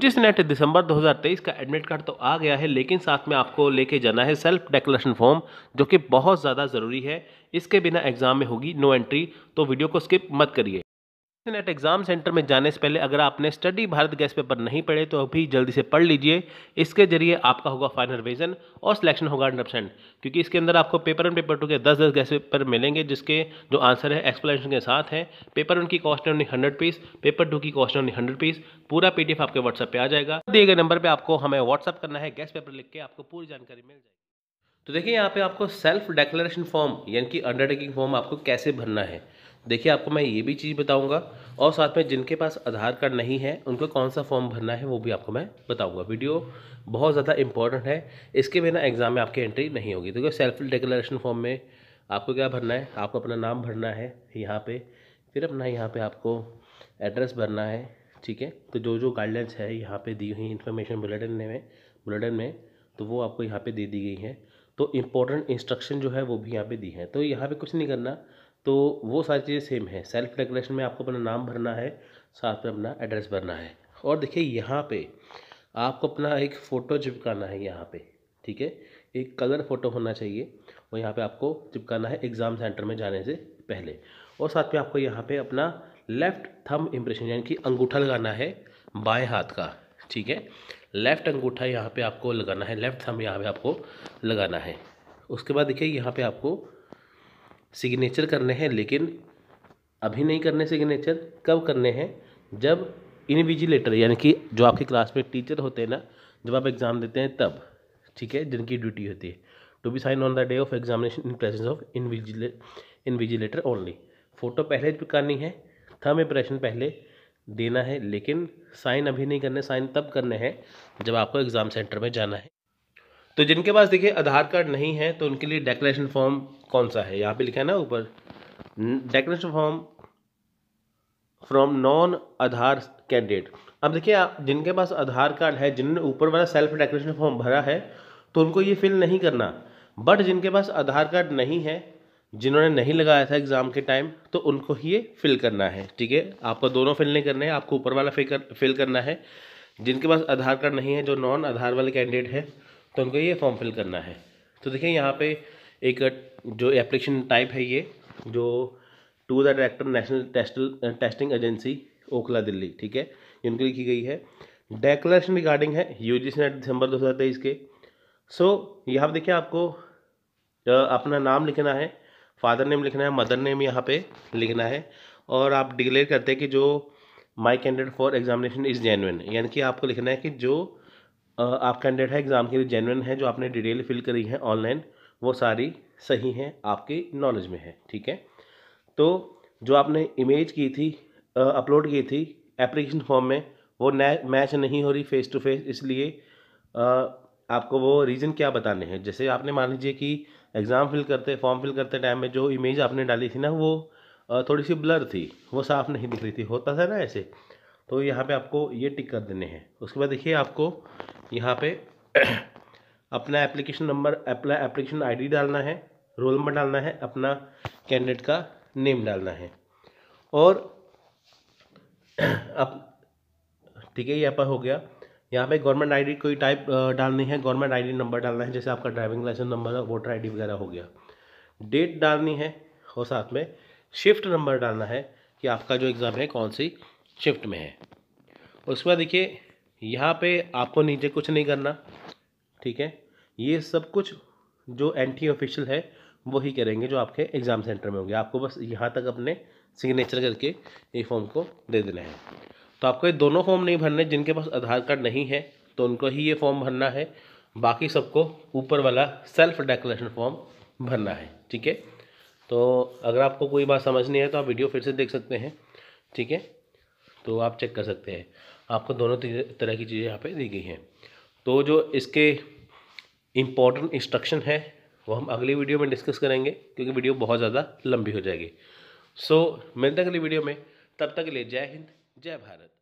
जिस नेट दिसंबर 2023 का admit card तो आ गया है लेकिन साथ में आपको लेके जाना है सेल्फ डेक्लेशन फॉर्म जो कि बहुत ज़्यादा ज़रूरी है इसके बिना एग्ज़ाम में होगी नो एंट्री तो वीडियो को स्किप मत करिए नेट एग्ज़ाम सेंटर में जाने से पहले अगर आपने स्टडी भारत गैस पेपर नहीं पढ़े तो अभी जल्दी से पढ़ लीजिए इसके जरिए आपका होगा फाइनल रिविजन और सिलेक्शन होगा हंड्रेड क्योंकि इसके अंदर आपको पेपर वन पेपर टू के दस दस गैस पेपर मिलेंगे जिसके जो आंसर है एक्सप्लेनेशन के साथ है पेपर वन की cost only hundred piece paper two की कॉस्ट ऑनली हंड्रेड पीस पूरा पीडीएफ आपके व्हाट्सएप पर आ जाएगा दिए गए नंबर पर आपको हमें व्हाट्सअप करना है गैस पेपर लिख के आपको पूरी जानकारी मिल जाएगी तो देखिए यहाँ पे आपको सेल्फ डेक्लेरेशन फॉर्म यानी कि अंडरटेकिंग फॉर्म आपको कैसे भरना है देखिए आपको मैं ये भी चीज़ बताऊंगा और साथ में जिनके पास आधार कार्ड नहीं है उनको कौन सा फॉर्म भरना है वो भी आपको मैं बताऊंगा वीडियो बहुत ज़्यादा इंपॉर्टेंट है इसके बिना एग्ज़ाम में आपकी एंट्री नहीं होगी तो देखिए सेल्फ डिक्लेरेशन फॉर्म में आपको क्या भरना है आपको अपना नाम भरना है यहाँ पर फिर अपना यहाँ पर आपको एड्रेस भरना है ठीक है तो जो जो गाइडलाइंस है यहाँ पर दी हुई इन्फॉर्मेशन बुलेटिन में बुलेटिन में तो वो आपको यहाँ पर दे दी गई है तो इम्पोर्टेंट इंस्ट्रक्शन जो है वो भी यहाँ पे दी है तो यहाँ पे कुछ नहीं करना तो वो सारी चीज़ें सेम है सेल्फ डेकोरेशन में आपको अपना नाम भरना है साथ में अपना एड्रेस भरना है और देखिए यहाँ पे आपको अपना एक फ़ोटो चिपकाना है यहाँ पे ठीक है एक कलर फ़ोटो होना चाहिए और यहाँ पे आपको चिपकाना है एग्ज़ाम सेंटर में जाने से पहले और साथ में आपको यहाँ पर अपना लेफ़्ट थम इम्प्रेशन यानी कि अंगूठा लगाना है बाएँ हाथ का ठीक है लेफ़्ट अंगूठा यहाँ पे आपको लगाना है लेफ़्ट थम यहाँ पे आपको लगाना है उसके बाद देखिए यहाँ पे आपको सिग्नेचर करने हैं लेकिन अभी नहीं करने सिग्नेचर कब करने हैं जब इनविजिलेटर यानी कि जो आपकी क्लास में टीचर होते हैं ना जब आप एग्ज़ाम देते हैं तब ठीक है जिनकी ड्यूटी होती है to be sign on the day of examination in presence of invigila invigilator only photo पहले चिपकानी है थम इम्प्रेशन पहले देना है लेकिन साइन अभी नहीं करने साइन तब करने हैं जब आपको एग्ज़ाम सेंटर में जाना है तो जिनके पास देखिए आधार कार्ड नहीं है तो उनके लिए डेकोरेशन फॉर्म कौन सा है यहाँ पे लिखा है ना ऊपर declaration form from non Aadhaar candidate अब देखिए आप जिनके पास आधार कार्ड है जिन्होंने ऊपर वाला सेल्फ डेकोरेशन फॉर्म भरा है तो उनको ये फिल नहीं करना बट जिनके पास आधार कार्ड नहीं है जिन्होंने नहीं लगाया था एग्ज़ाम के टाइम तो उनको ही ये फिल करना है ठीक है आपको दोनों फिल नहीं करने हैं आपको ऊपर वाला फिल कर फिल करना है जिनके पास आधार कार्ड नहीं है जो नॉन आधार वाले कैंडिडेट हैं तो उनको ये फॉर्म फिल करना है तो देखिए यहाँ पे एक जो एप्लीकेशन टाइप है ये जो to the director national test testing agency Okhla Delhi ठीक है इनके लिखी गई है डेक्लेशन रिगार्डिंग है यू जी नेट दिसंबर दो हज़ार तेईस के सो यहाँ पर देखिए आपको अपना नाम लिखना है फादर नेम लिखना है मदर नेम यहाँ पे लिखना है और आप डिक्लेयर करते हैं कि जो my candidate for examination is genuine यानी कि आपको लिखना है कि जो आप कैंडिडेट है एग्ज़ाम के लिए जेनविन है जो आपने डिटेल फिल करी है ऑनलाइन वो सारी सही हैं आपकी नॉलेज में है ठीक है तो जो आपने इमेज की थी अपलोड की थी एप्लीकेशन फॉर्म में वो मैच नहीं हो रही फेस टू फेस इसलिए आपको वो रीज़न क्या बताने हैं जैसे आपने मान लीजिए कि एग्ज़ाम फिल करते फॉर्म फिल करते टाइम में जो इमेज आपने डाली थी ना वो थोड़ी सी ब्लर थी वो साफ़ नहीं दिख रही थी होता था ना ऐसे तो यहाँ पे आपको ये टिक कर देने हैं उसके बाद देखिए आपको यहाँ पे अपना एप्लीकेशन नंबर अपना एप्लीकेशन आईडी डालना है रोल नंबर डालना है अपना कैंडिडेट का नेम डालना है और अब ठीक है यहाँ पर हो गया यहाँ पे गवर्नमेंट आईडी कोई टाइप डालनी है गवर्नमेंट आईडी नंबर डालना है जैसे आपका driving licence number voter ID वगैरह हो गया डेट डालनी है और साथ में शिफ्ट नंबर डालना है कि आपका जो एग्ज़ाम है कौन सी शिफ्ट में है उसके बाद देखिए यहाँ पे आपको नीचे कुछ नहीं करना ठीक है ये सब कुछ जो एंटी ऑफिशियल है वही करेंगे जो आपके एग्ज़ाम सेंटर में होंगे आपको बस यहाँ तक अपने सिग्नेचर करके ये फॉर्म को दे देना है तो आपको ये दोनों फॉर्म नहीं भरने जिनके पास आधार कार्ड नहीं है तो उनको ही ये फॉर्म भरना है बाकी सबको ऊपर वाला सेल्फ डेक्लेरेशन फॉर्म भरना है ठीक है तो अगर आपको कोई बात समझ नहीं है तो आप वीडियो फिर से देख सकते हैं ठीक है तो आप चेक कर सकते हैं आपको दोनों तरह की चीज़ें यहाँ पे दी गई हैं तो जो इसके इम्पॉर्टेंट इंस्ट्रक्शन है वो हम अगली वीडियो में डिस्कस करेंगे क्योंकि वीडियो बहुत ज़्यादा लंबी हो जाएगी सो so, मिलते अगली वीडियो में तब तक के लिए जय हिंद जय भारत